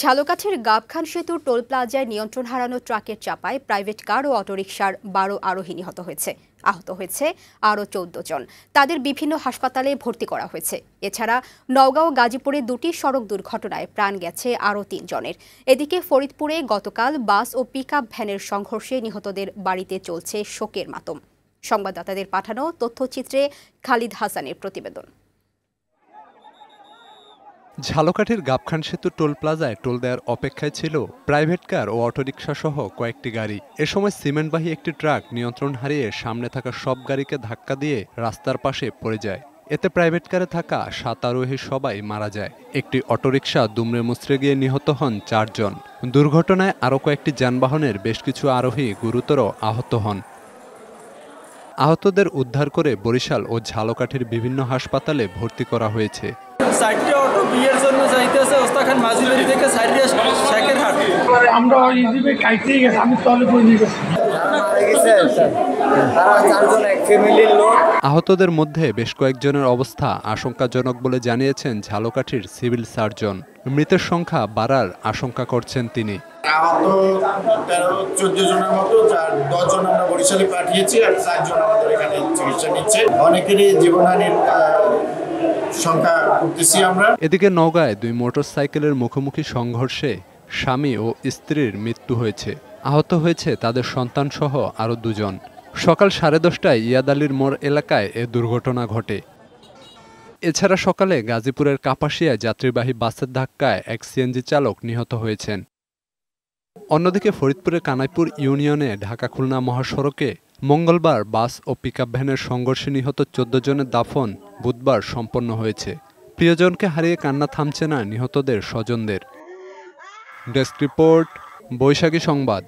ঝালকাঠির গাবখান সেতুর টোল প্লাজায় নিয়ন্ত্রণ হারানো ট্রাকের চাপায় প্রাইভেট কার ও অটোরিকশার বারো আরোহী নিহত হয়েছে আহত হয়েছে আরও চৌদ্দ জন তাদের বিভিন্ন হাসপাতালে ভর্তি করা হয়েছে এছাড়া নওগাঁও গাজীপুরে দুটি সড়ক দুর্ঘটনায় প্রাণ গেছে আরও তিনজনের এদিকে ফরিদপুরে গতকাল বাস ও পিক ভ্যানের সংঘর্ষে নিহতদের বাড়িতে চলছে শোকের মাতম সংবাদদাতাদের পাঠানো তথ্যচিত্রে খালিদ হাসানের প্রতিবেদন ঝালকাঠির গাবখান সেতু টোল প্লাজায় টোল দেওয়ার অপেক্ষায় ছিল প্রাইভেট কার ও অটোরিকশা সহ কয়েকটি গাড়ি এ সময় সিমেন্টবাহী একটি ট্রাক নিয়ন্ত্রণ হারিয়ে সামনে থাকা সব গাড়িকে ধাক্কা দিয়ে রাস্তার পাশে পড়ে যায় এতে প্রাইভেট কারে থাকা সাত আরোহী সবাই মারা যায় একটি অটোরিকশা দুমড়ে মুচড়ে গিয়ে নিহত হন চারজন দুর্ঘটনায় আরও কয়েকটি যানবাহনের বেশ কিছু আরোহী গুরুতর আহত হন আহতদের উদ্ধার করে বরিশাল ও ঝালকাঠির বিভিন্ন হাসপাতালে ভর্তি করা হয়েছে আমরা কাইতেই গেছি আমি তলে করে আহতদের মধ্যে বেশ কয়েকজনের অবস্থা আশঙ্কাজনক বলে জানিয়েছেন ঝালকাঠির সিভিল সার্জন মৃতের সংখ্যা বাড়ার আশঙ্কা করছেন তিনি আহত তেরো চোদ্দ জনের মতো যার দশজন আমরা বরিশালে পাঠিয়েছি আর চারজন আমাদের এখানে চিকিৎসা নিচ্ছে অনেকেরই জীবনহানির করতেছি আমরা এদিকে নওগাঁয় দুই মোটরসাইকেলের মুখোমুখি সংঘর্ষে স্বামী ও স্ত্রীর মৃত্যু হয়েছে আহত হয়েছে তাদের সন্তানসহ আরও দুজন সকাল সাড়ে দশটায় ইয়াদ আলীর মোড় এলাকায় এ দুর্ঘটনা ঘটে এছাড়া সকালে গাজীপুরের কাপাসিয়ায় যাত্রীবাহী বাসের ধাক্কায় এক সিএনজি চালক নিহত হয়েছেন অন্যদিকে ফরিদপুরের কানাইপুর ইউনিয়নে ঢাকা খুলনা মহাসড়কে মঙ্গলবার বাস ও পিকআপ ভ্যানের সংঘর্ষে নিহত চোদ্দ জনের দাফন বুধবার সম্পন্ন হয়েছে প্রিয়জনকে হারিয়ে কান্না থামছে না নিহতদের স্বজনদের ডেস্ক রিপোর্ট বৈশাখী সংবাদ